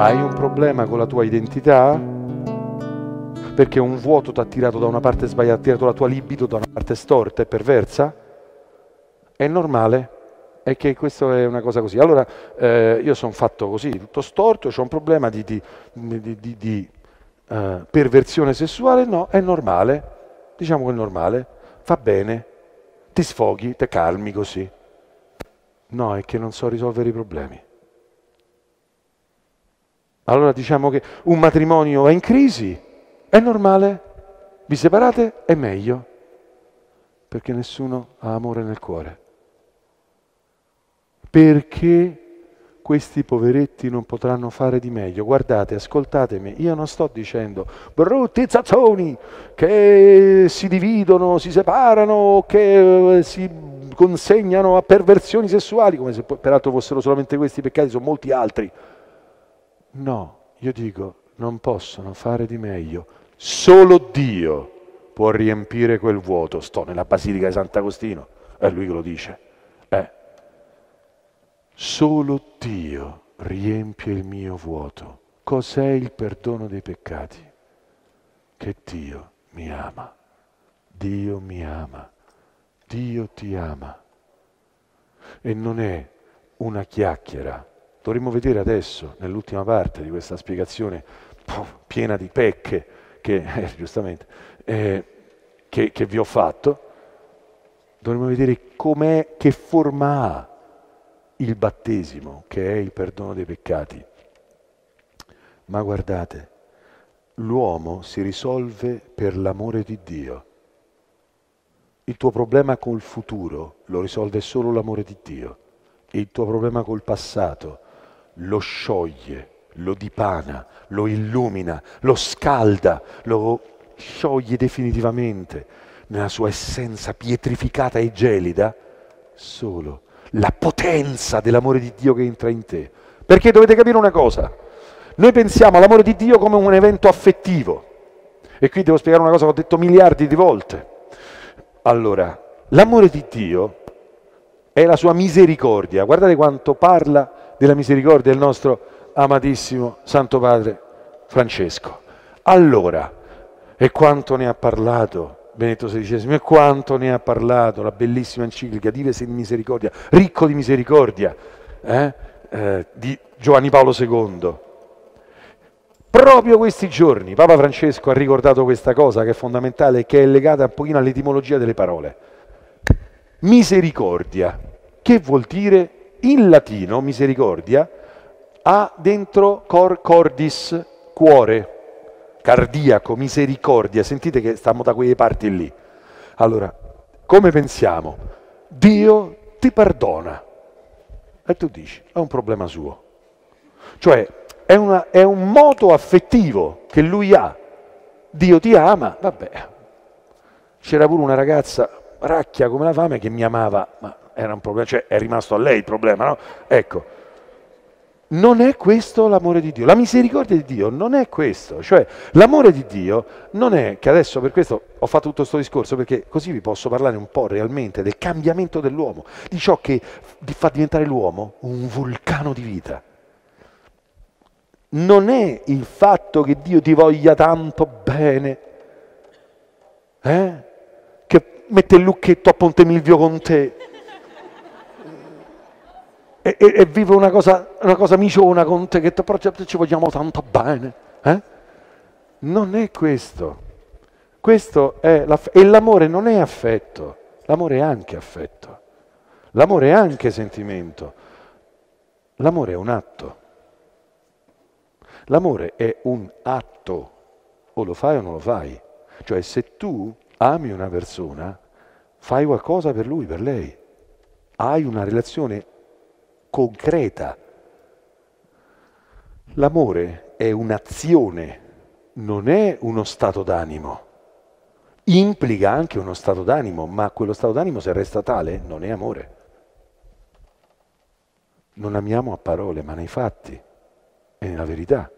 Hai un problema con la tua identità? Perché un vuoto ti ha tirato da una parte sbagliata, ha tirato la tua libido da una parte storta e perversa? È normale, è che questa è una cosa così. Allora, eh, io sono fatto così, tutto storto, ho un problema di, di, di, di eh, perversione sessuale? No, è normale, diciamo che è normale, fa bene, ti sfoghi, ti calmi così. No, è che non so risolvere i problemi. Allora diciamo che un matrimonio è in crisi, è normale, vi separate è meglio, perché nessuno ha amore nel cuore. Perché questi poveretti non potranno fare di meglio. Guardate, ascoltatemi, io non sto dicendo brutti zazzoni che si dividono, si separano, che eh, si consegnano a perversioni sessuali, come se peraltro fossero solamente questi peccati, sono molti altri. No, io dico, non possono fare di meglio. Solo Dio può riempire quel vuoto. Sto nella Basilica di Sant'Agostino, è lui che lo dice. Eh. Solo Dio riempie il mio vuoto. Cos'è il perdono dei peccati? Che Dio mi ama. Dio mi ama. Dio ti ama. E non è una chiacchiera Dovremmo vedere adesso, nell'ultima parte di questa spiegazione piena di pecche, che, eh, giustamente, eh, che, che vi ho fatto, dovremmo vedere com'è, che forma ha il battesimo, che è il perdono dei peccati. Ma guardate, l'uomo si risolve per l'amore di Dio. Il tuo problema col futuro lo risolve solo l'amore di Dio. il tuo problema col passato lo lo scioglie, lo dipana, lo illumina, lo scalda, lo scioglie definitivamente nella sua essenza pietrificata e gelida solo la potenza dell'amore di Dio che entra in te. Perché dovete capire una cosa, noi pensiamo all'amore di Dio come un evento affettivo. E qui devo spiegare una cosa che ho detto miliardi di volte. Allora, l'amore di Dio è la sua misericordia. Guardate quanto parla della misericordia del nostro amatissimo Santo Padre Francesco. Allora, e quanto ne ha parlato Benedetto XVI, e quanto ne ha parlato la bellissima enciclica Dives in misericordia, ricco di misericordia, eh? Eh, di Giovanni Paolo II. Proprio questi giorni Papa Francesco ha ricordato questa cosa che è fondamentale, che è legata un pochino all'etimologia delle parole. Misericordia, che vuol dire in latino misericordia ha dentro cor cordis, cuore, cardiaco, misericordia. Sentite che stiamo da quelle parti lì. Allora, come pensiamo? Dio ti perdona. E tu dici, è un problema suo. Cioè, è, una, è un moto affettivo che lui ha. Dio ti ama, vabbè. C'era pure una ragazza, racchia come la fame, che mi amava, ma era un problema, cioè è rimasto a lei il problema, no? Ecco, non è questo l'amore di Dio, la misericordia di Dio non è questo, cioè l'amore di Dio non è che adesso per questo ho fatto tutto questo discorso perché così vi posso parlare un po' realmente del cambiamento dell'uomo, di ciò che fa diventare l'uomo un vulcano di vita. Non è il fatto che Dio ti voglia tanto bene, eh? che mette il lucchetto a Ponte Milvio con te, e, e, e vive una cosa, una cosa miciona con te che però ci vogliamo tanto bene. Eh? Non è questo. questo è la, e l'amore non è affetto, l'amore è anche affetto, l'amore è anche sentimento, l'amore è un atto. L'amore è un atto, o lo fai o non lo fai. Cioè se tu ami una persona, fai qualcosa per lui, per lei. Hai una relazione concreta. L'amore è un'azione, non è uno stato d'animo. Implica anche uno stato d'animo, ma quello stato d'animo se resta tale non è amore. Non amiamo a parole, ma nei fatti e nella verità,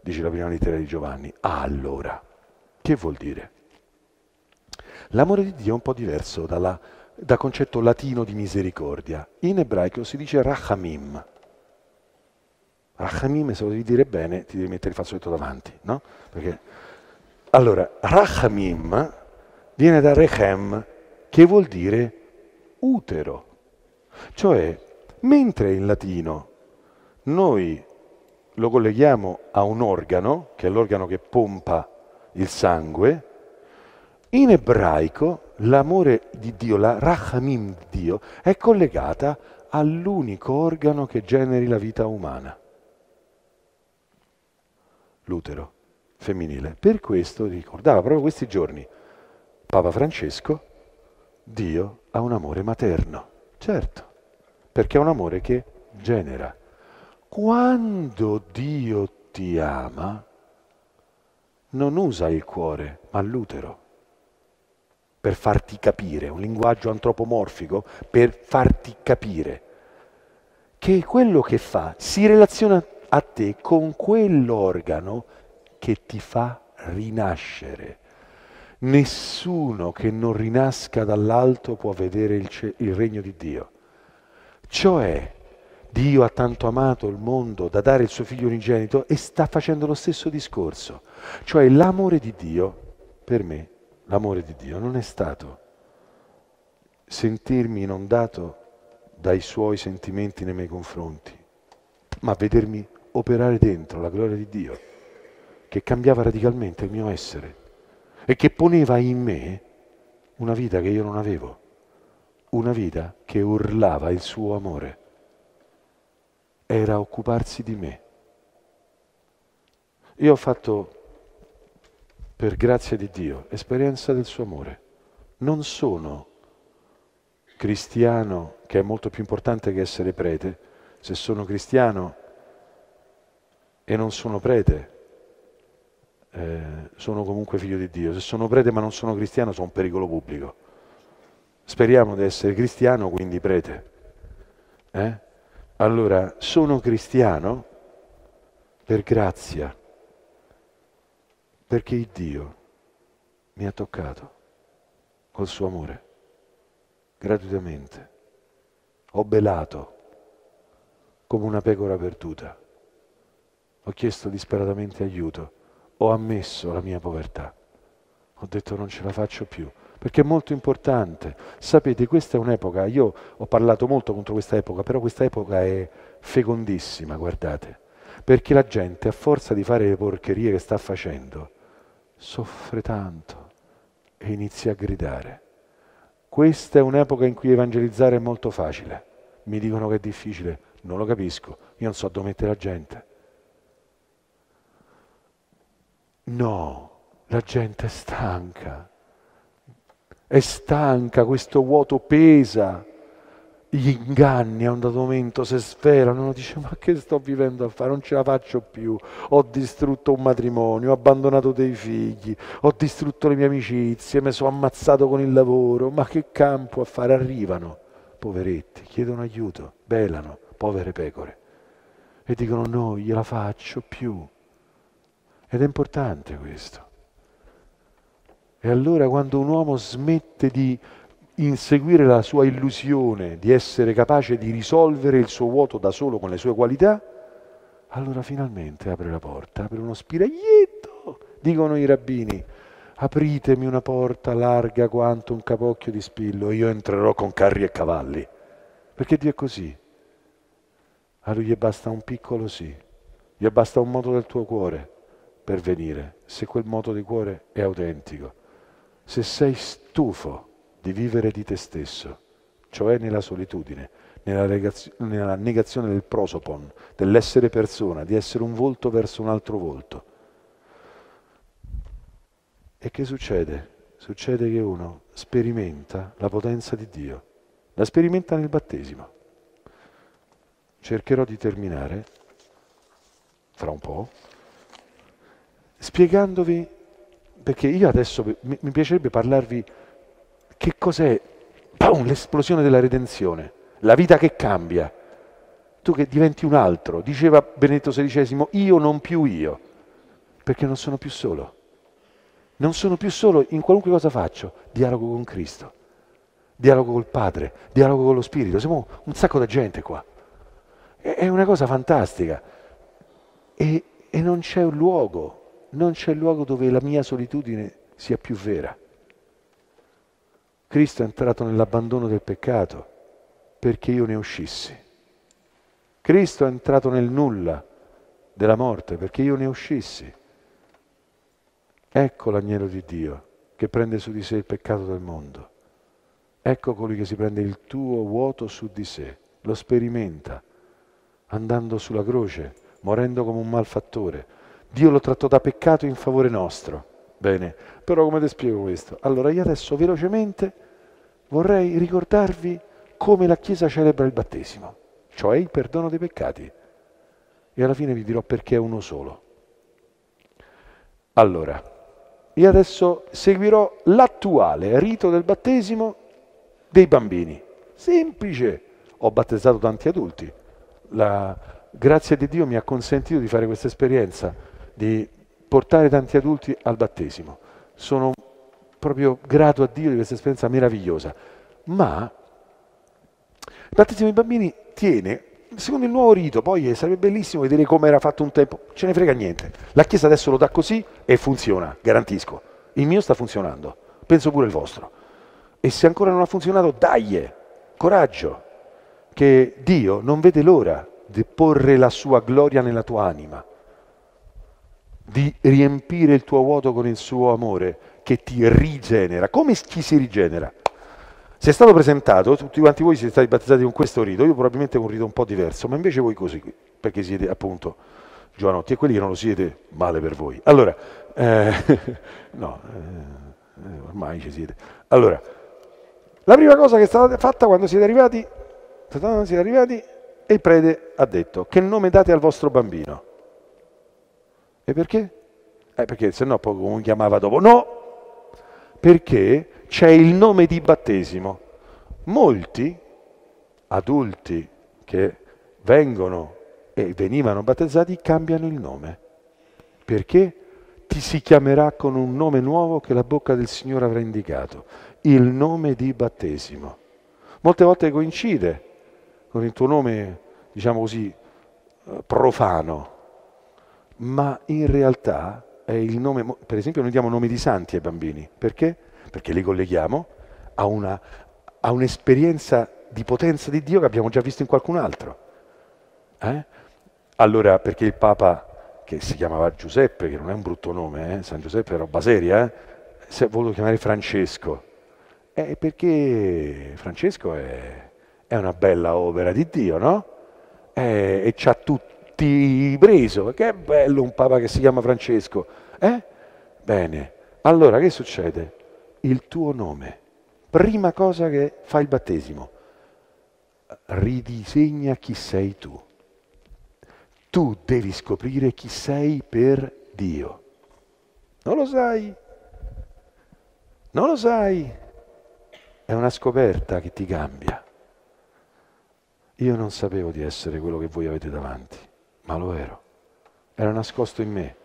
dice la prima lettera di Giovanni. Ah, allora, che vuol dire? L'amore di Dio è un po' diverso dalla da concetto latino di misericordia. In ebraico si dice rachamim. Rachamim, se lo devi dire bene, ti devi mettere il fazzoletto davanti, no? Perché... Allora, rachamim viene da rechem, che vuol dire utero. Cioè, mentre in latino noi lo colleghiamo a un organo, che è l'organo che pompa il sangue, in ebraico l'amore di Dio, la rachamim di Dio, è collegata all'unico organo che generi la vita umana, l'utero femminile. Per questo ricordava proprio questi giorni Papa Francesco, Dio ha un amore materno, certo, perché è un amore che genera. Quando Dio ti ama, non usa il cuore, ma l'utero per farti capire, un linguaggio antropomorfico per farti capire che quello che fa si relaziona a te con quell'organo che ti fa rinascere. Nessuno che non rinasca dall'alto può vedere il, ce- il regno di Dio. Cioè, Dio ha tanto amato il mondo da dare il suo figlio unigenito e sta facendo lo stesso discorso. Cioè l'amore di Dio per me l'amore di Dio non è stato sentirmi inondato dai suoi sentimenti nei miei confronti, ma vedermi operare dentro la gloria di Dio, che cambiava radicalmente il mio essere e che poneva in me una vita che io non avevo, una vita che urlava il suo amore. Era occuparsi di me. Io ho fatto per grazia di Dio, esperienza del suo amore. Non sono cristiano, che è molto più importante che essere prete, se sono cristiano e non sono prete, eh, sono comunque figlio di Dio. Se sono prete ma non sono cristiano, sono un pericolo pubblico. Speriamo di essere cristiano, quindi prete. Eh? Allora, sono cristiano per grazia perché il Dio mi ha toccato col suo amore, gratuitamente. Ho belato come una pecora perduta. Ho chiesto disperatamente aiuto, ho ammesso la mia povertà. Ho detto non ce la faccio più, perché è molto importante. Sapete, questa è un'epoca, io ho parlato molto contro questa epoca, però questa epoca è fecondissima, guardate, perché la gente a forza di fare le porcherie che sta facendo, soffre tanto e inizia a gridare. Questa è un'epoca in cui evangelizzare è molto facile. Mi dicono che è difficile, non lo capisco, io non so dove mettere la gente. No, la gente è stanca, è stanca, questo vuoto pesa gli inganni a un dato momento si sferano, dice ma che sto vivendo a fare, non ce la faccio più, ho distrutto un matrimonio, ho abbandonato dei figli, ho distrutto le mie amicizie, mi sono ammazzato con il lavoro, ma che campo a fare? Arrivano, poveretti, chiedono aiuto, belano, povere pecore, e dicono no, gliela faccio più. Ed è importante questo. E allora quando un uomo smette di inseguire la sua illusione di essere capace di risolvere il suo vuoto da solo con le sue qualità, allora finalmente apre la porta, apre uno spiraglietto, dicono i rabbini, apritemi una porta larga quanto un capocchio di spillo, io entrerò con carri e cavalli, perché Dio è così. A lui gli basta un piccolo sì, gli basta un moto del tuo cuore per venire, se quel moto di cuore è autentico, se sei stufo di vivere di te stesso, cioè nella solitudine, nella, nella negazione del prosopon, dell'essere persona, di essere un volto verso un altro volto. E che succede? Succede che uno sperimenta la potenza di Dio, la sperimenta nel battesimo. Cercherò di terminare fra un po', spiegandovi, perché io adesso mi piacerebbe parlarvi che cos'è? Boom, l'esplosione della redenzione, la vita che cambia. Tu che diventi un altro, diceva Benedetto XVI, io non più io, perché non sono più solo. Non sono più solo in qualunque cosa faccio, dialogo con Cristo, dialogo col Padre, dialogo con lo Spirito, siamo un sacco di gente qua. È una cosa fantastica. E, e non c'è un luogo, non c'è luogo dove la mia solitudine sia più vera. Cristo è entrato nell'abbandono del peccato perché io ne uscissi. Cristo è entrato nel nulla della morte perché io ne uscissi. Ecco l'agnello di Dio che prende su di sé il peccato del mondo. Ecco colui che si prende il tuo vuoto su di sé, lo sperimenta, andando sulla croce, morendo come un malfattore. Dio lo trattò da peccato in favore nostro. Bene, però come ti spiego questo? Allora io adesso velocemente vorrei ricordarvi come la Chiesa celebra il battesimo, cioè il perdono dei peccati. E alla fine vi dirò perché è uno solo. Allora, io adesso seguirò l'attuale rito del battesimo dei bambini. Semplice. Ho battezzato tanti adulti. La grazia di Dio mi ha consentito di fare questa esperienza, di portare tanti adulti al battesimo. Sono proprio grato a Dio di questa esperienza meravigliosa. Ma il battesimo dei bambini tiene, secondo il nuovo rito, poi sarebbe bellissimo vedere come era fatto un tempo, ce ne frega niente. La Chiesa adesso lo dà così e funziona, garantisco. Il mio sta funzionando, penso pure il vostro. E se ancora non ha funzionato, dai, coraggio, che Dio non vede l'ora di porre la sua gloria nella tua anima, di riempire il tuo vuoto con il suo amore che ti rigenera. Come ci si rigenera? Se è stato presentato, tutti quanti voi siete stati battezzati con questo rito, io probabilmente con un rito un po' diverso, ma invece voi così, perché siete appunto giovanotti e quelli che non lo siete, male per voi. Allora, eh, no, eh, ormai ci siete. Allora, la prima cosa che è stata fatta quando siete arrivati, siete arrivati e il prete ha detto che nome date al vostro bambino. E perché? Eh, perché se no poi come chiamava dopo. No, perché c'è il nome di battesimo. Molti adulti che vengono e venivano battezzati cambiano il nome. Perché? Ti si chiamerà con un nome nuovo che la bocca del Signore avrà indicato, il nome di battesimo. Molte volte coincide con il tuo nome, diciamo così, eh, profano, ma in realtà eh, nome, per esempio noi diamo nomi di santi ai bambini, perché? Perché li colleghiamo a, una, a un'esperienza di potenza di Dio che abbiamo già visto in qualcun altro. Eh? Allora, perché il Papa, che si chiamava Giuseppe, che non è un brutto nome, eh? San Giuseppe è roba seria, eh? si è voluto chiamare Francesco. Eh, perché Francesco è, è una bella opera di Dio, no? Eh, e c'ha tutto ti preso. Che bello un papa che si chiama Francesco. Eh? Bene, allora che succede? Il tuo nome, prima cosa che fa il battesimo, ridisegna chi sei tu. Tu devi scoprire chi sei per Dio. Non lo sai, non lo sai, è una scoperta che ti cambia. Io non sapevo di essere quello che voi avete davanti ma lo ero. Era nascosto in me.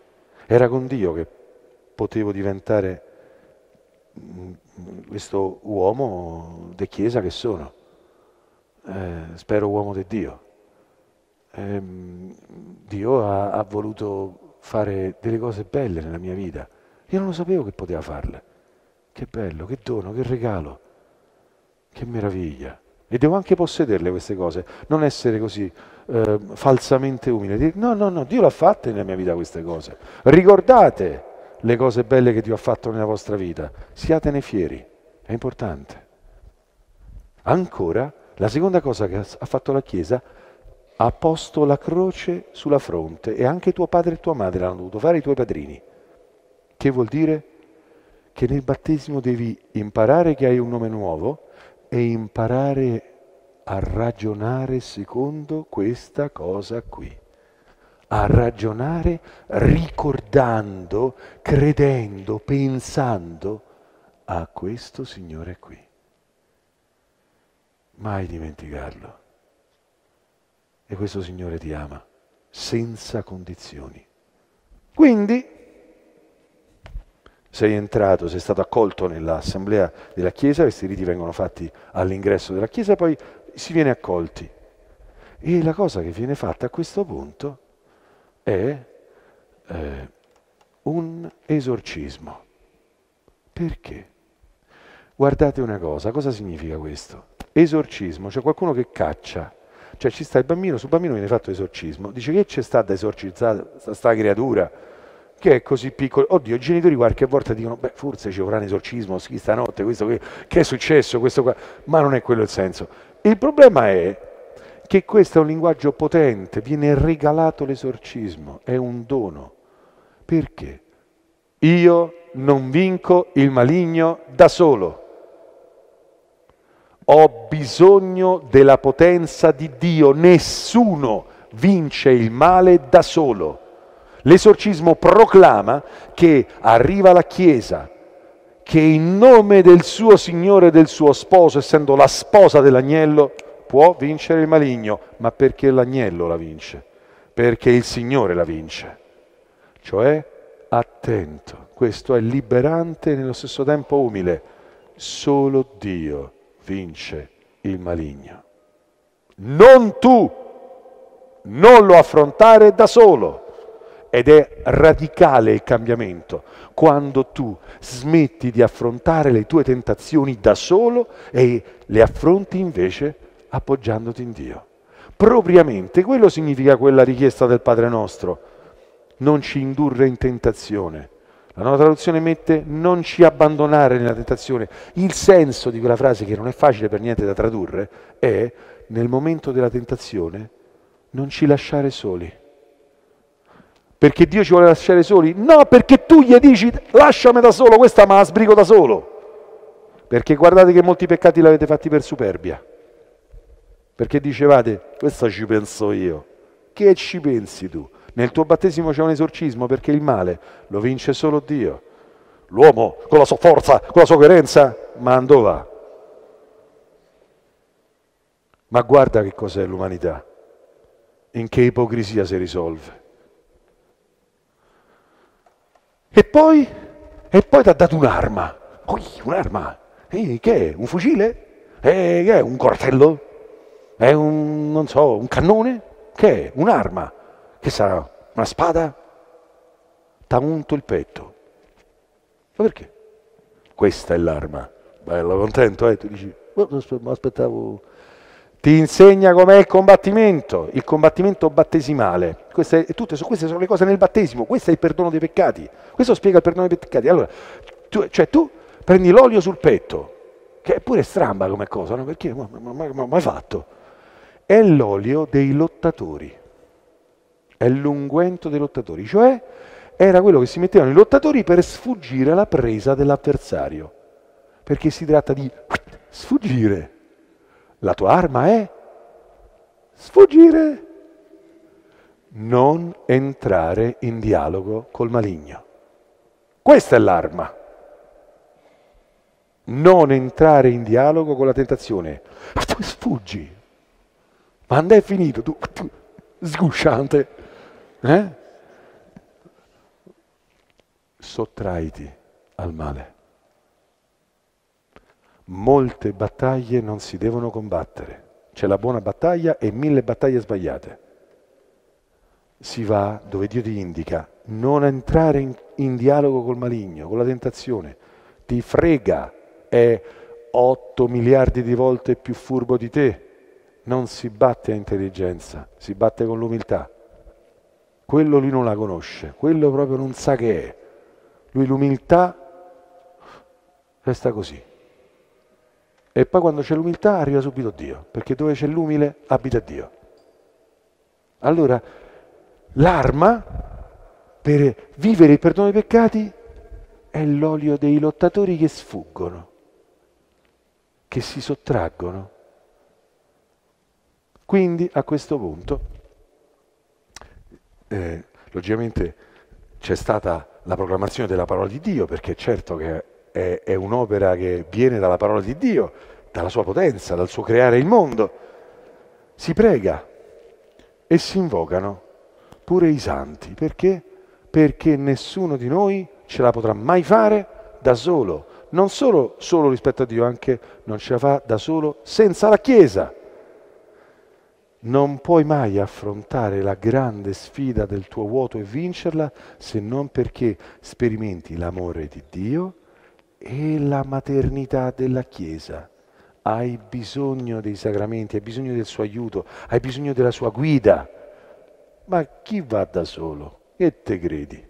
Era con Dio che potevo diventare mm, questo uomo de chiesa che sono. Eh, spero uomo di Dio. Eh, Dio ha, ha voluto fare delle cose belle nella mia vita. Io non lo sapevo che poteva farle. Che bello, che dono, che regalo, che meraviglia. E devo anche possederle queste cose, non essere così eh, falsamente umile, dire no, no, no, Dio l'ha fatta nella mia vita queste cose. Ricordate le cose belle che Dio ha fatto nella vostra vita, siatene fieri, è importante. Ancora, la seconda cosa che ha fatto la Chiesa, ha posto la croce sulla fronte e anche tuo padre e tua madre l'hanno dovuto fare i tuoi padrini. Che vuol dire? Che nel battesimo devi imparare che hai un nome nuovo e imparare a ragionare secondo questa cosa qui, a ragionare ricordando, credendo, pensando a questo Signore qui. Mai dimenticarlo. E questo Signore ti ama senza condizioni. Quindi sei entrato, sei stato accolto nell'assemblea della Chiesa, questi riti vengono fatti all'ingresso della Chiesa, poi si viene accolti. E la cosa che viene fatta a questo punto è eh, un esorcismo. Perché? Guardate una cosa, cosa significa questo? Esorcismo, c'è cioè qualcuno che caccia, cioè ci sta il bambino, sul bambino viene fatto esorcismo, dice che c'è sta da esorcizzare sta creatura che è così piccola, Oddio, i genitori qualche volta dicono, beh, forse ci vorrà un esorcismo, sì, stanotte, questo, che, che è successo, questo qua, ma non è quello il senso il problema è che questo è un linguaggio potente, viene regalato l'esorcismo, è un dono. Perché? Io non vinco il maligno da solo. Ho bisogno della potenza di Dio, nessuno vince il male da solo. L'esorcismo proclama che arriva la Chiesa, che in nome del suo Signore e del suo sposo, essendo la sposa dell'agnello, può vincere il maligno, ma perché l'agnello la vince, perché il Signore la vince. Cioè, attento, questo è liberante e nello stesso tempo umile, solo Dio vince il maligno. Non tu, non lo affrontare da solo ed è radicale il cambiamento quando tu smetti di affrontare le tue tentazioni da solo e le affronti invece appoggiandoti in Dio. Propriamente quello significa quella richiesta del Padre nostro, non ci indurre in tentazione. La nuova traduzione mette non ci abbandonare nella tentazione. Il senso di quella frase, che non è facile per niente da tradurre, è nel momento della tentazione non ci lasciare soli perché Dio ci vuole lasciare soli? No, perché tu gli dici lasciami da solo, questa me la sbrigo da solo. Perché guardate che molti peccati l'avete fatti per superbia. Perché dicevate, questo ci penso io. Che ci pensi tu? Nel tuo battesimo c'è un esorcismo perché il male lo vince solo Dio. L'uomo con la sua forza, con la sua coerenza, ma andò va. Ma guarda che cos'è l'umanità, in che ipocrisia si risolve. E poi? E poi ti ha dato un'arma. Oi, un'arma? Ehi, che è? Un fucile? E che è? Un cortello? È un, non so, un cannone? Che è? Un'arma? Che sarà? Una spada? T'ha unto il petto. Ma perché? Questa è l'arma. Bello, contento, eh? Tu dici, boh, ma aspettavo ti insegna com'è il combattimento, il combattimento battesimale. Queste, tutte, queste sono le cose nel battesimo, questo è il perdono dei peccati, questo spiega il perdono dei peccati. Allora, tu, cioè tu prendi l'olio sul petto, che è pure stramba come cosa, no? perché ma, ma, ma, mai fatto? È l'olio dei lottatori, è l'unguento dei lottatori, cioè era quello che si mettevano i lottatori per sfuggire alla presa dell'avversario, perché si tratta di sfuggire la tua arma è sfuggire, non entrare in dialogo col maligno. Questa è l'arma. Non entrare in dialogo con la tentazione. Sfuggi. Quando è finito, tu, tu sgusciante. Eh? Sottraiti al male molte battaglie non si devono combattere. C'è la buona battaglia e mille battaglie sbagliate. Si va dove Dio ti indica, non entrare in, in dialogo col maligno, con la tentazione. Ti frega, è 8 miliardi di volte più furbo di te. Non si batte a intelligenza, si batte con l'umiltà. Quello lui non la conosce, quello proprio non sa che è. Lui l'umiltà resta così e poi quando c'è l'umiltà arriva subito Dio, perché dove c'è l'umile abita Dio. Allora, l'arma per vivere il perdono dei peccati è l'olio dei lottatori che sfuggono, che si sottraggono. Quindi a questo punto, eh, logicamente c'è stata la proclamazione della parola di Dio, perché è certo che è, è un'opera che viene dalla parola di Dio, dalla sua potenza, dal suo creare il mondo. Si prega e si invocano pure i santi. Perché? Perché nessuno di noi ce la potrà mai fare da solo. Non solo, solo rispetto a Dio, anche non ce la fa da solo senza la Chiesa. Non puoi mai affrontare la grande sfida del tuo vuoto e vincerla se non perché sperimenti l'amore di Dio e la maternità della Chiesa. Hai bisogno dei sacramenti, hai bisogno del suo aiuto, hai bisogno della sua guida. Ma chi va da solo? Che te credi?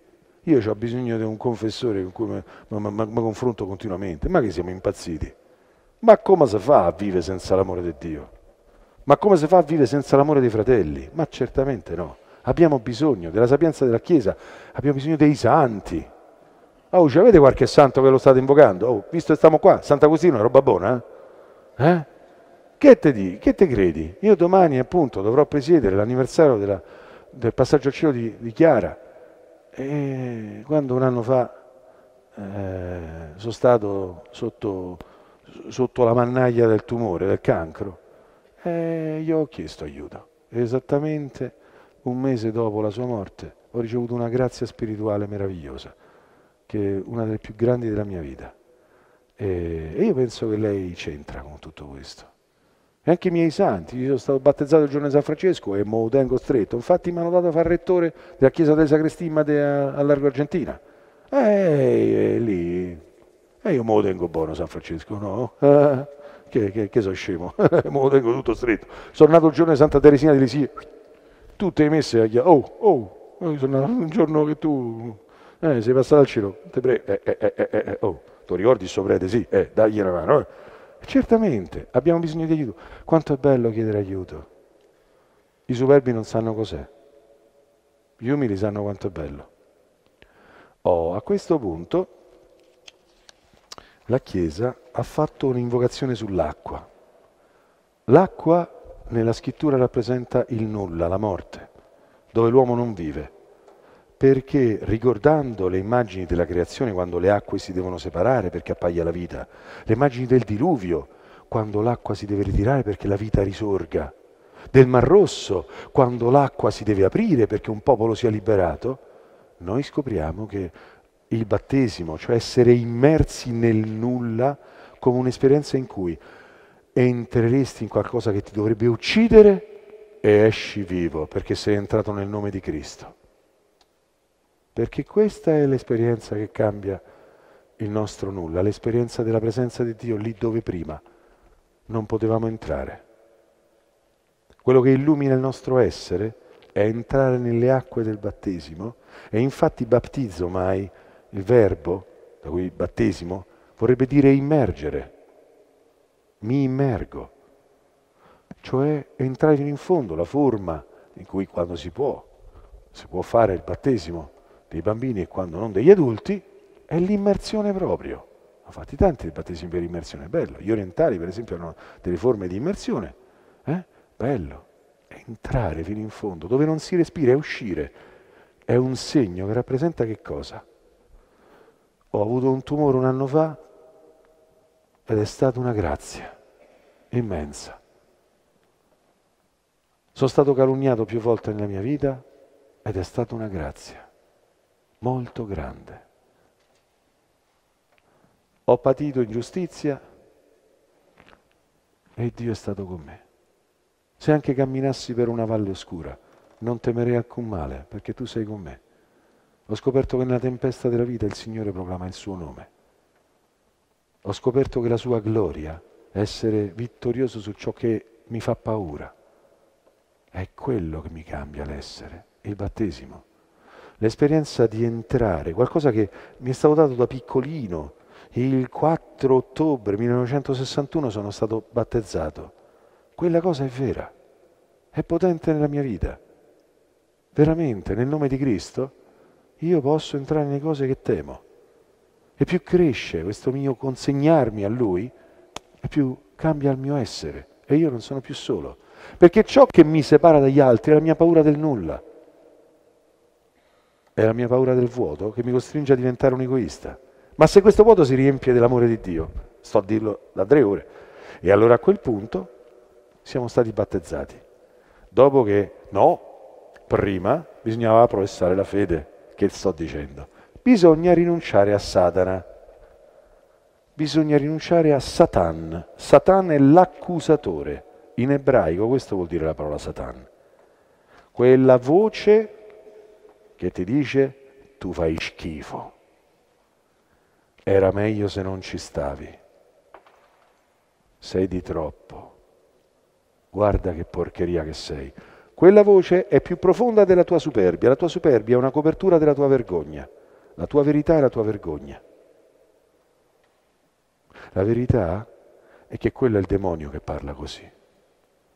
Io ho bisogno di un confessore con cui mi confronto continuamente. Ma che siamo impazziti? Ma come si fa a vivere senza l'amore di Dio? Ma come si fa a vivere senza l'amore dei fratelli? Ma certamente no. Abbiamo bisogno della sapienza della Chiesa, abbiamo bisogno dei santi. Oh, ci avete qualche santo che lo state invocando? Oh, visto che stiamo qua, Sant'Agostino è roba buona? Eh? eh? Che te di? Che te credi? Io domani appunto dovrò presiedere l'anniversario della, del passaggio al cielo di, di Chiara. E quando un anno fa eh, sono stato sotto, sotto, la mannaia del tumore, del cancro, eh, gli ho chiesto aiuto. Esattamente un mese dopo la sua morte ho ricevuto una grazia spirituale meravigliosa che è una delle più grandi della mia vita. E, e io penso che lei c'entra con tutto questo. E anche i miei santi, io sono stato battezzato il giorno di San Francesco e me lo tengo stretto. Infatti mi hanno dato a fare rettore della chiesa dei Sacrestima de, a, a Largo Argentina. E, eh, e lì... E io me lo tengo buono San Francesco, no? che, che, che sono scemo, me lo tengo tutto stretto. Sono nato il giorno di Santa Teresina di Lisie, tutte le messe, oh, oh, oh, sono nato un giorno che tu eh, sei passato al cielo, te prego. Eh eh, eh, eh, eh, oh, tu ricordi il suo prete, sì, eh, dagli una mano. Eh. Certamente, abbiamo bisogno di aiuto. Quanto è bello chiedere aiuto. I superbi non sanno cos'è. Gli umili sanno quanto è bello. Oh, a questo punto la Chiesa ha fatto un'invocazione sull'acqua. L'acqua nella scrittura rappresenta il nulla, la morte, dove l'uomo non vive perché ricordando le immagini della creazione quando le acque si devono separare perché appaia la vita, le immagini del diluvio quando l'acqua si deve ritirare perché la vita risorga, del Mar Rosso quando l'acqua si deve aprire perché un popolo sia liberato, noi scopriamo che il battesimo, cioè essere immersi nel nulla, come un'esperienza in cui entreresti in qualcosa che ti dovrebbe uccidere e esci vivo perché sei entrato nel nome di Cristo. Perché questa è l'esperienza che cambia il nostro nulla, l'esperienza della presenza di Dio lì dove prima non potevamo entrare. Quello che illumina il nostro essere è entrare nelle acque del battesimo e infatti battizzo mai, il verbo, da cui battesimo, vorrebbe dire immergere, mi immergo, cioè entrare in fondo, la forma in cui quando si può, si può fare il battesimo, dei bambini e quando non degli adulti, è l'immersione proprio. Ho fatti tanti battesimi per immersione, bello. Gli orientali, per esempio, hanno delle forme di immersione, eh? bello. È entrare fino in fondo, dove non si respira, è uscire. È un segno che rappresenta che cosa? Ho avuto un tumore un anno fa ed è stata una grazia immensa. Sono stato calunniato più volte nella mia vita ed è stata una grazia molto grande. Ho patito ingiustizia e Dio è stato con me. Se anche camminassi per una valle oscura, non temerei alcun male, perché tu sei con me. Ho scoperto che nella tempesta della vita il Signore proclama il suo nome. Ho scoperto che la sua gloria è essere vittorioso su ciò che mi fa paura. È quello che mi cambia l'essere, il battesimo l'esperienza di entrare, qualcosa che mi è stato dato da piccolino. Il 4 ottobre 1961 sono stato battezzato. Quella cosa è vera, è potente nella mia vita. Veramente, nel nome di Cristo, io posso entrare nelle cose che temo. E più cresce questo mio consegnarmi a Lui, e più cambia il mio essere. E io non sono più solo. Perché ciò che mi separa dagli altri è la mia paura del nulla è la mia paura del vuoto che mi costringe a diventare un egoista. Ma se questo vuoto si riempie dell'amore di Dio, sto a dirlo da tre ore, e allora a quel punto siamo stati battezzati. Dopo che, no, prima bisognava professare la fede, che sto dicendo. Bisogna rinunciare a Satana. Bisogna rinunciare a Satan. Satan è l'accusatore. In ebraico questo vuol dire la parola Satan. Quella voce che ti dice tu fai schifo. Era meglio se non ci stavi. Sei di troppo. Guarda che porcheria che sei. Quella voce è più profonda della tua superbia. La tua superbia è una copertura della tua vergogna. La tua verità è la tua vergogna. La verità è che quello è il demonio che parla così.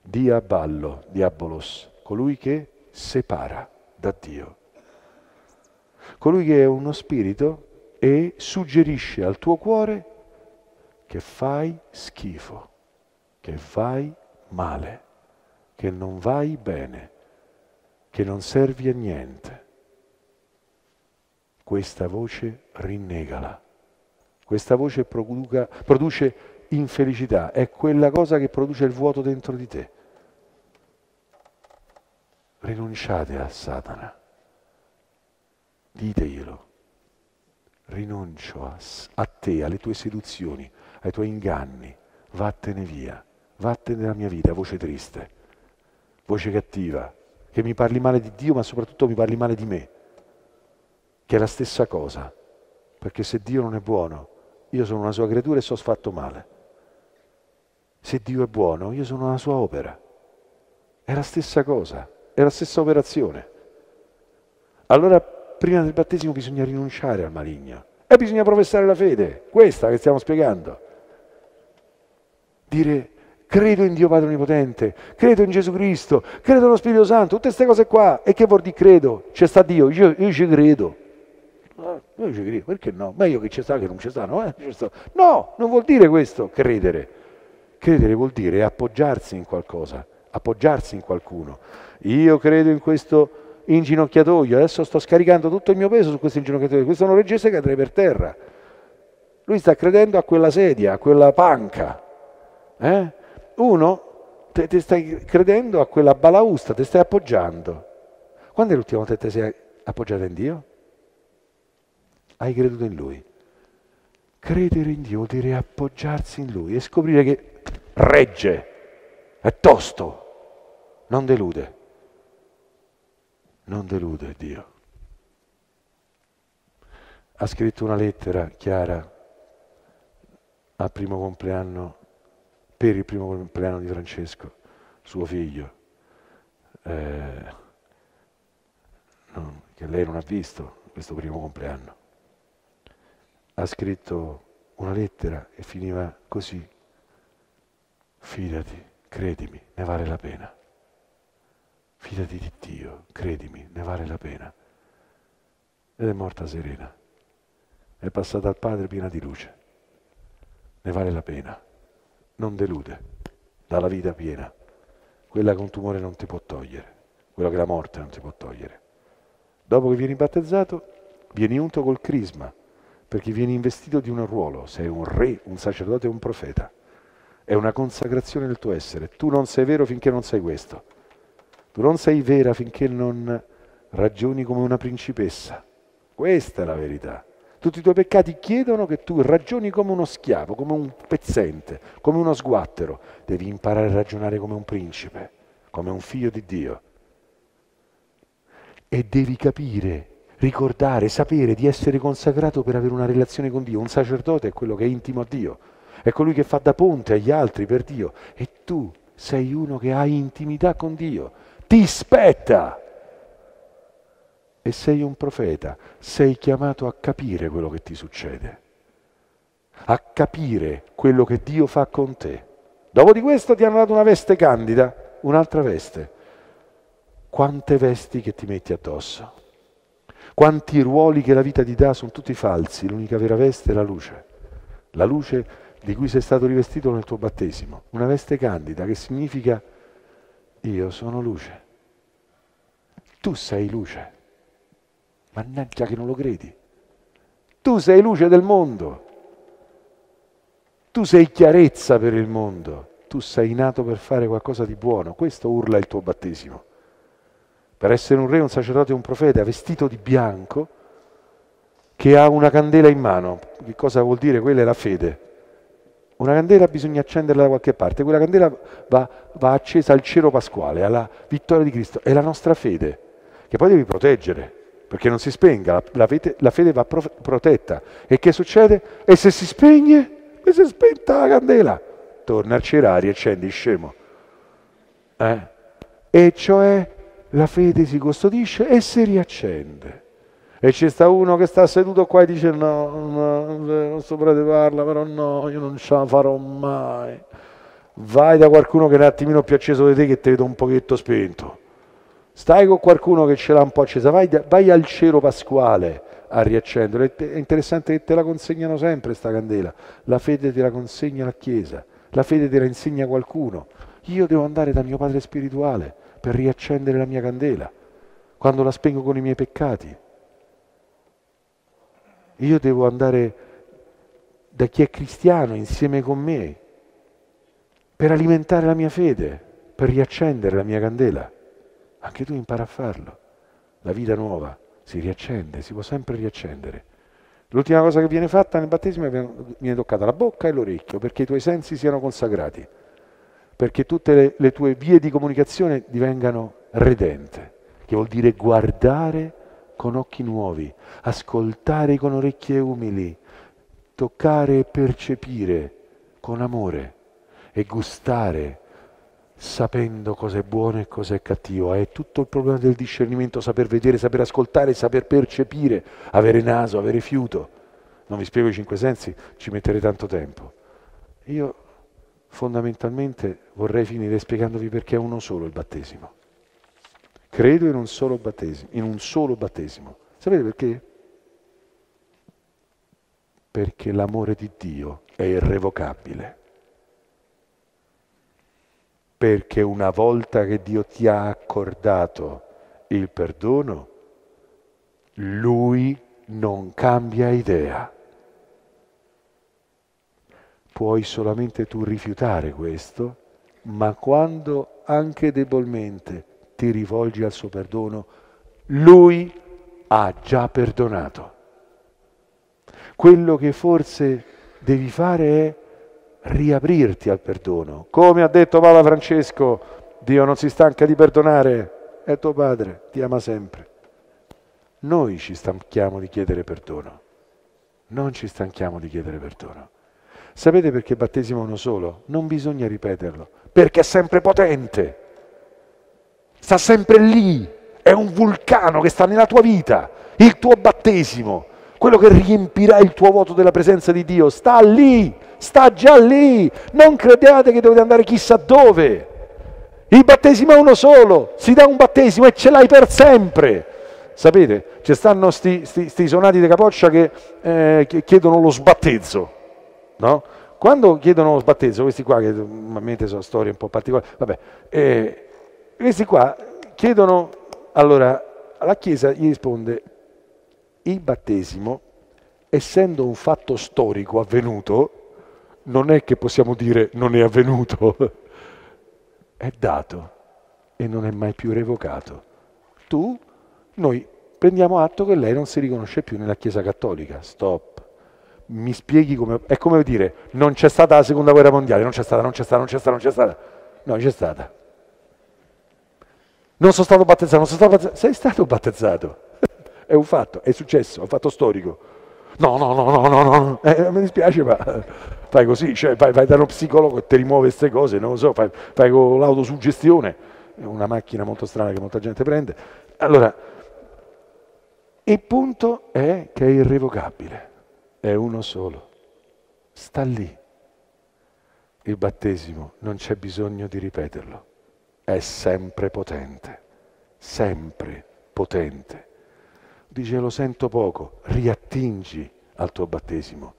Diaballo, diabolos, colui che separa da Dio colui che è uno spirito e suggerisce al tuo cuore che fai schifo, che vai male, che non vai bene, che non servi a niente. Questa voce rinnegala, questa voce produca, produce infelicità, è quella cosa che produce il vuoto dentro di te. Rinunciate a Satana diteglielo. Rinuncio a, a te, alle tue seduzioni, ai tuoi inganni. Vattene via, vattene dalla mia vita, voce triste, voce cattiva, che mi parli male di Dio, ma soprattutto mi parli male di me, che è la stessa cosa, perché se Dio non è buono, io sono una sua creatura e sono fatto male. Se Dio è buono, io sono una sua opera. È la stessa cosa, è la stessa operazione. Allora Prima del battesimo bisogna rinunciare al maligno e bisogna professare la fede, questa che stiamo spiegando. Dire credo in Dio Padre Onnipotente, credo in Gesù Cristo, credo nello Spirito Santo, tutte queste cose qua. E che vuol dire credo? C'è sta Dio, io, io ci credo. Ah, io ci credo, perché no? Meglio che ci sta che non ci sta, no? Eh, sta. No, non vuol dire questo, credere. Credere vuol dire appoggiarsi in qualcosa, appoggiarsi in qualcuno. Io credo in questo inginocchiatoio, adesso sto scaricando tutto il mio peso su questo inginocchiatoio, questo noregese cadrà per terra. Lui sta credendo a quella sedia, a quella panca. Eh? Uno, te, te, stai credendo a quella balaustra, te stai appoggiando. Quando è l'ultima volta che ti sei appoggiato in Dio? Hai creduto in Lui. Credere in Dio vuol dire appoggiarsi in Lui e scoprire che regge, è tosto, non delude non delude Dio. Ha scritto una lettera chiara al primo compleanno, per il primo compleanno di Francesco, suo figlio, eh, non, che lei non ha visto questo primo compleanno. Ha scritto una lettera e finiva così. Fidati, credimi, ne vale la pena fidati di Dio, credimi, ne vale la pena. Ed è morta serena, è passata al Padre piena di luce, ne vale la pena, non delude, dà la vita piena, quella che un tumore non ti può togliere, quella che la morte non ti può togliere. Dopo che vieni battezzato, vieni unto col crisma, perché vieni investito di un ruolo, sei un re, un sacerdote un profeta. È una consacrazione del tuo essere. Tu non sei vero finché non sei questo. Tu non sei vera finché non ragioni come una principessa. Questa è la verità. Tutti i tuoi peccati chiedono che tu ragioni come uno schiavo, come un pezzente, come uno sguattero. Devi imparare a ragionare come un principe, come un figlio di Dio. E devi capire, ricordare, sapere di essere consacrato per avere una relazione con Dio. Un sacerdote è quello che è intimo a Dio, è colui che fa da ponte agli altri per Dio. E tu sei uno che ha intimità con Dio ti spetta. E sei un profeta, sei chiamato a capire quello che ti succede, a capire quello che Dio fa con te. Dopo di questo ti hanno dato una veste candida, un'altra veste. Quante vesti che ti metti addosso? Quanti ruoli che la vita ti dà sono tutti falsi, l'unica vera veste è la luce. La luce di cui sei stato rivestito nel tuo battesimo, una veste candida che significa io sono luce. Tu sei luce. Mannaggia che non lo credi. Tu sei luce del mondo. Tu sei chiarezza per il mondo. Tu sei nato per fare qualcosa di buono. Questo urla il tuo battesimo. Per essere un re, un sacerdote e un profeta vestito di bianco che ha una candela in mano. Che cosa vuol dire? Quella è la fede. Una candela bisogna accenderla da qualche parte, quella candela va, va accesa al cielo pasquale, alla vittoria di Cristo, è la nostra fede, che poi devi proteggere, perché non si spenga, la, la, fede, la fede, va prof, protetta. E che succede? E se si spegne? E se spenta la candela? Torna al cerari e accendi, scemo. Eh? E cioè la fede si custodisce e si riaccende e ci sta uno che sta seduto qua e dice no, no non so parla, però no, io non ce la farò mai. Vai da qualcuno che è un attimino più acceso di te che ti vedo un pochetto spento. Stai con qualcuno che ce l'ha un po' accesa, vai, vai al cielo pasquale a riaccendere. È interessante che te la consegnano sempre sta candela. La fede te la consegna la Chiesa, la fede te la insegna qualcuno. Io devo andare da mio Padre spirituale per riaccendere la mia candela, quando la spengo con i miei peccati. Io devo andare da chi è cristiano insieme con me per alimentare la mia fede, per riaccendere la mia candela. Anche tu impara a farlo. La vita nuova si riaccende, si può sempre riaccendere. L'ultima cosa che viene fatta nel battesimo è viene toccata la bocca e l'orecchio perché i tuoi sensi siano consacrati, perché tutte le, le tue vie di comunicazione divengano redente, che vuol dire guardare con occhi nuovi, ascoltare con orecchie umili, toccare e percepire con amore e gustare sapendo cosa è buono e cosa è cattivo. È tutto il problema del discernimento, saper vedere, saper ascoltare, saper percepire, avere naso, avere fiuto. Non vi spiego i cinque sensi, ci metterei tanto tempo. Io fondamentalmente vorrei finire spiegandovi perché è uno solo il battesimo. Credo in un solo battesimo. In un solo battesimo. Sapete perché? Perché l'amore di Dio è irrevocabile. Perché una volta che Dio ti ha accordato il perdono, Lui non cambia idea. Puoi solamente tu rifiutare questo, ma quando anche debolmente ti rivolgi al suo perdono, lui ha già perdonato. Quello che forse devi fare è riaprirti al perdono. Come ha detto Papa Francesco, Dio non si stanca di perdonare, è tuo padre, ti ama sempre. Noi ci stanchiamo di chiedere perdono, non ci stanchiamo di chiedere perdono. Sapete perché battesimo uno solo? Non bisogna ripeterlo, perché è sempre potente sta sempre lì, è un vulcano che sta nella tua vita, il tuo battesimo, quello che riempirà il tuo voto della presenza di Dio, sta lì, sta già lì, non crediate che dovete andare chissà dove. Il battesimo è uno solo, si dà un battesimo e ce l'hai per sempre. Sapete, ci stanno questi sonati di capoccia che, eh, che chiedono lo sbattezzo, no? Quando chiedono lo sbattezzo, questi qua che ovviamente mm, sono storie un po' particolari, vabbè, eh, questi qua chiedono, allora, la Chiesa gli risponde, il battesimo, essendo un fatto storico avvenuto, non è che possiamo dire non è avvenuto, è dato e non è mai più revocato. Tu, noi prendiamo atto che lei non si riconosce più nella Chiesa Cattolica. Stop. Mi spieghi come... È come dire, non c'è stata la Seconda Guerra Mondiale, non c'è stata, non c'è stata, non c'è stata, non c'è stata. No, c'è stata. Non sono stato battezzato, non sono stato battezzato. Sei stato battezzato. è un fatto, è successo, è un fatto storico. No, no, no, no, no, no. Eh, mi dispiace, ma fai così, cioè, vai, vai da uno psicologo e ti rimuove queste cose, non lo so, fai, fai con l'autosuggestione. È una macchina molto strana che molta gente prende. Allora, il punto è che è irrevocabile, è uno solo. Sta lì il battesimo, non c'è bisogno di ripeterlo è sempre potente, sempre potente. Dice lo sento poco, riattingi al tuo battesimo,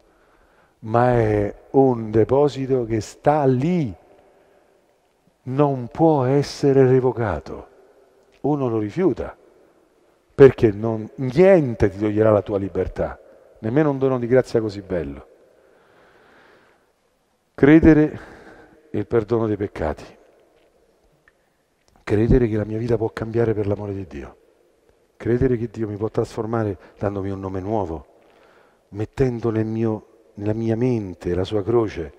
ma è un deposito che sta lì, non può essere revocato. Uno lo rifiuta, perché non, niente ti toglierà la tua libertà, nemmeno un dono di grazia così bello. Credere e il perdono dei peccati credere che la mia vita può cambiare per l'amore di Dio, credere che Dio mi può trasformare dandomi un nome nuovo, mettendo nel mio, nella mia mente la sua croce,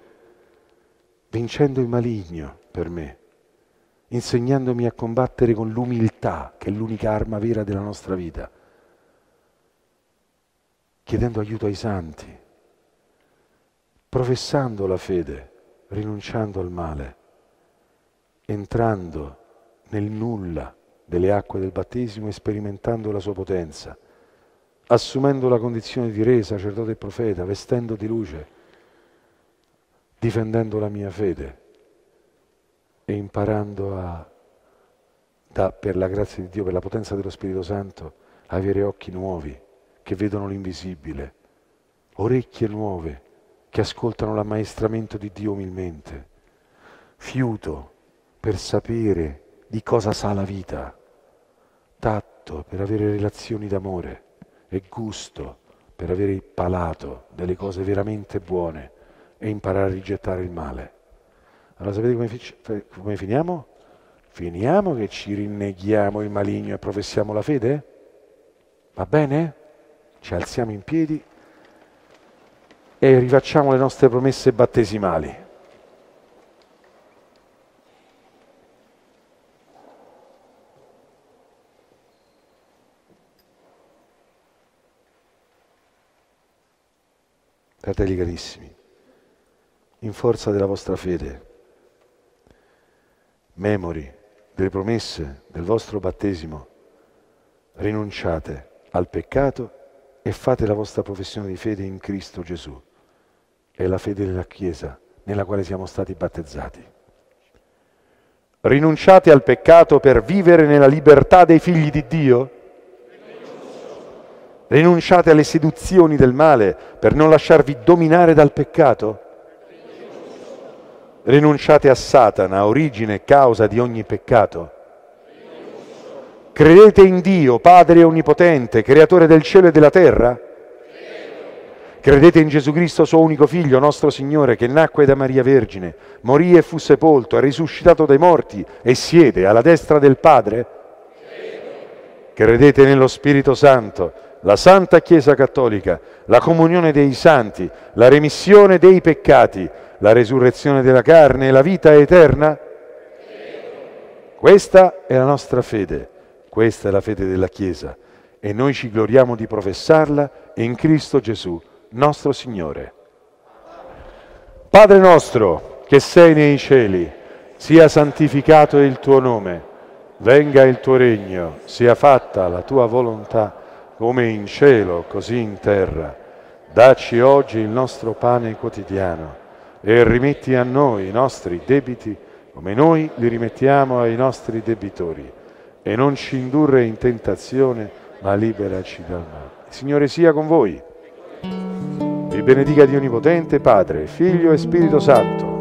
vincendo il maligno per me, insegnandomi a combattere con l'umiltà, che è l'unica arma vera della nostra vita, chiedendo aiuto ai santi, professando la fede, rinunciando al male, entrando nel nulla delle acque del battesimo e sperimentando la sua potenza, assumendo la condizione di re, sacerdote e profeta, vestendo di luce, difendendo la mia fede e imparando a, da, per la grazia di Dio, per la potenza dello Spirito Santo, avere occhi nuovi che vedono l'invisibile, orecchie nuove che ascoltano l'ammaestramento di Dio umilmente, fiuto per sapere di cosa sa la vita. Tatto per avere relazioni d'amore e gusto per avere il palato delle cose veramente buone e imparare a rigettare il male. Allora sapete come, fi- come finiamo? Finiamo che ci rinneghiamo il maligno e professiamo la fede? Va bene? Ci alziamo in piedi e rifacciamo le nostre promesse battesimali. fratelli carissimi, in forza della vostra fede, memori delle promesse del vostro battesimo, rinunciate al peccato e fate la vostra professione di fede in Cristo Gesù. È la fede della Chiesa nella quale siamo stati battezzati. Rinunciate al peccato per vivere nella libertà dei figli di Dio? Rinunciate alle seduzioni del male per non lasciarvi dominare dal peccato? Rinunciate a Satana, origine e causa di ogni peccato? Credete in Dio, Padre Onnipotente, Creatore del cielo e della terra? Credete in Gesù Cristo, suo unico Figlio, nostro Signore, che nacque da Maria Vergine, morì e fu sepolto, è risuscitato dai morti e siede alla destra del Padre? Credete nello Spirito Santo, la Santa Chiesa Cattolica, la comunione dei santi, la remissione dei peccati, la resurrezione della carne e la vita eterna? Questa è la nostra fede, questa è la fede della Chiesa e noi ci gloriamo di professarla in Cristo Gesù, nostro Signore. Padre nostro, che sei nei cieli, sia santificato il tuo nome, venga il tuo regno, sia fatta la tua volontà come in cielo, così in terra. Daci oggi il nostro pane quotidiano e rimetti a noi i nostri debiti come noi li rimettiamo ai nostri debitori. E non ci indurre in tentazione, ma liberaci dal male. Il Signore sia con voi. Vi benedica Dio Onnipotente, Padre, Figlio e Spirito Santo.